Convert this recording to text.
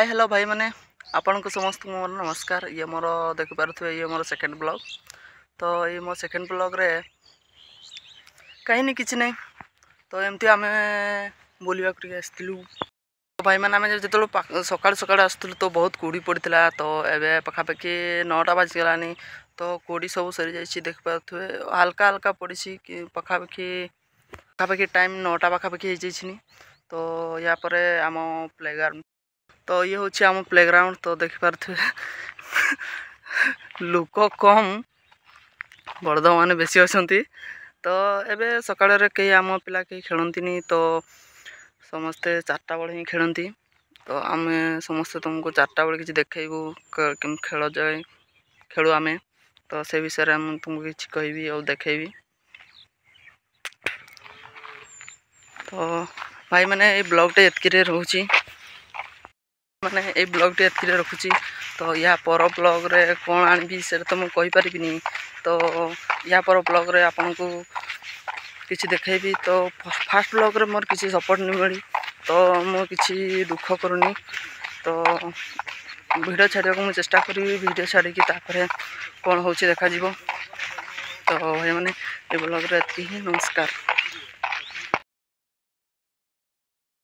hi hello भाई मैंने आपण को समस्त मोर नमस्कार ये मोर देखिपे ये मोर सेकेंड ब्लग तो ये मोर सेकेंड रे कहीं कि नहीं तो एमती आम बोलिया आसलु तो भाई मैंने आम जो सका सका आसलु तो बहुत कूड़ी पड़ा तो ये पखापाखि नौटा बाजिगलानी तो कूड़ी सब सरी जा देखिपे हालका हालाका पड़ी पखापाखि पखापाखि टाइम नौटा पखापाखि हो तो यापर आम प्लेग्राउंड तो ये हूँ आम प्लेग्राउंड तो देखिपार लोक कम बड़द मान बेस अच्छा तो ये सका आम पिला कहीं खेलती तो समस्ते चार्टा बड़े ही खेलती तो आम समस्ते तुमको चार्टा बड़े किसी देखेबू खेल जाए खेल आम तो से विषय तुमको कि कह देखी तो भाई मैंने ये ब्लगटे ये रोचे ମାନେ ଏଇ ବ୍ଲଗ୍ଟି ଏଥିରେ ରଖୁଛି ତ ଏହା ପର ବ୍ଲଗ୍ରେ କ'ଣ ଆଣିବି ସେଇଟା ତ ମୁଁ କହିପାରିବିନି ତ ଏହା ପର ବ୍ଲଗ୍ରେ ଆପଣଙ୍କୁ କିଛି ଦେଖେଇବି ତ ଫାଷ୍ଟ ବ୍ଲଗ୍ରେ ମୋର କିଛି ସପୋର୍ଟ ନ ମିଳି ତ ମୁଁ କିଛି ଦୁଃଖ କରୁନି ତ ଭିଡ଼ିଓ ଛାଡ଼ିବାକୁ ମୁଁ ଚେଷ୍ଟା କରିବି ଭିଡ଼ିଓ ଛାଡ଼ିକି ତାପରେ କ'ଣ ହେଉଛି ଦେଖାଯିବ ତ ଭାଇମାନେ ଏ ବ୍ଲଗ୍ରେ ଏତିକି ହିଁ ନମସ୍କାର